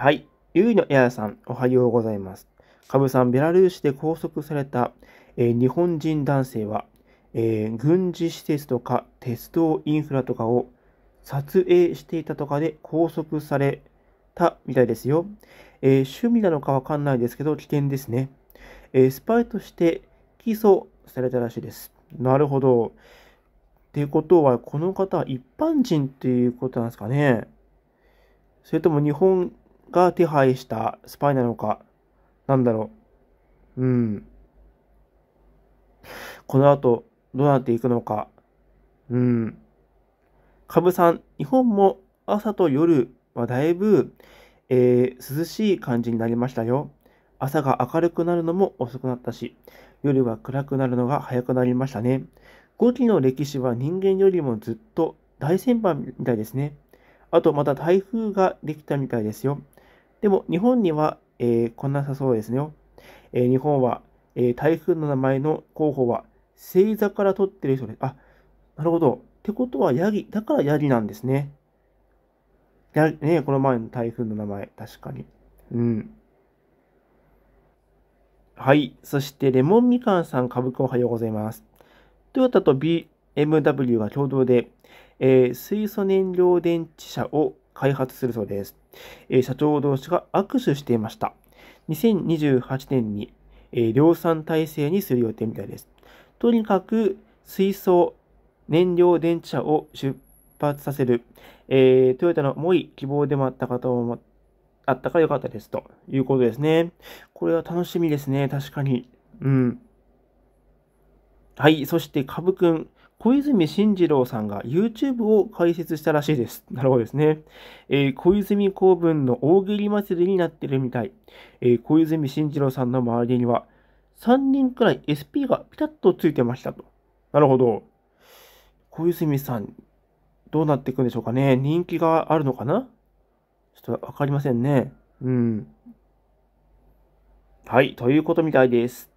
はい。ゆいのややさん、おはようございます。カブさん、ベラルーシで拘束された、えー、日本人男性は、えー、軍事施設とか鉄道インフラとかを撮影していたとかで拘束されたみたいですよ。えー、趣味なのかわかんないですけど、危険ですね。えスパイとして起訴されたらしいです。なるほど。っていうことは、この方は一般人っていうことなんですかね。それとも日本が手配したスパイなのか、なんだろう。うん。この後、どうなっていくのか。うん。ブさん、日本も朝と夜はだいぶ、えー、涼しい感じになりましたよ。朝が明るくなるのも遅くなったし、夜は暗くなるのが早くなりましたね。5期の歴史は人間よりもずっと大先輩みたいですね。あとまた台風ができたみたいですよ。でも日本には、えー、こんなさそうですね。えー、日本は、えー、台風の名前の候補は星座から取ってる人です。あ、なるほど。ってことはヤギ、だからヤギなんですね。やねこの前の台風の名前、確かに。うん。はい。そして、レモンみかんさん、株価おはようございます。トヨタと BMW が共同で、えー、水素燃料電池車を開発するそうです。えー、社長同士が握手していました。2028年に、えー、量産体制にする予定みたいです。とにかく水素燃料電池車を出発させる、えー、トヨタの重い、希望でもあったかと思っあったから良かったです。ということですね。これは楽しみですね。確かに。うん。はい。そして、株くん。小泉進次郎さんが YouTube を開設したらしいです。なるほどですね。えー、小泉公文の大喜利祭りになってるみたい。えー、小泉進次郎さんの周りには、3人くらい SP がピタッとついてましたと。なるほど。小泉さん、どうなっていくんでしょうかね。人気があるのかなちょっとわかりませんね。うん。はい、ということみたいです。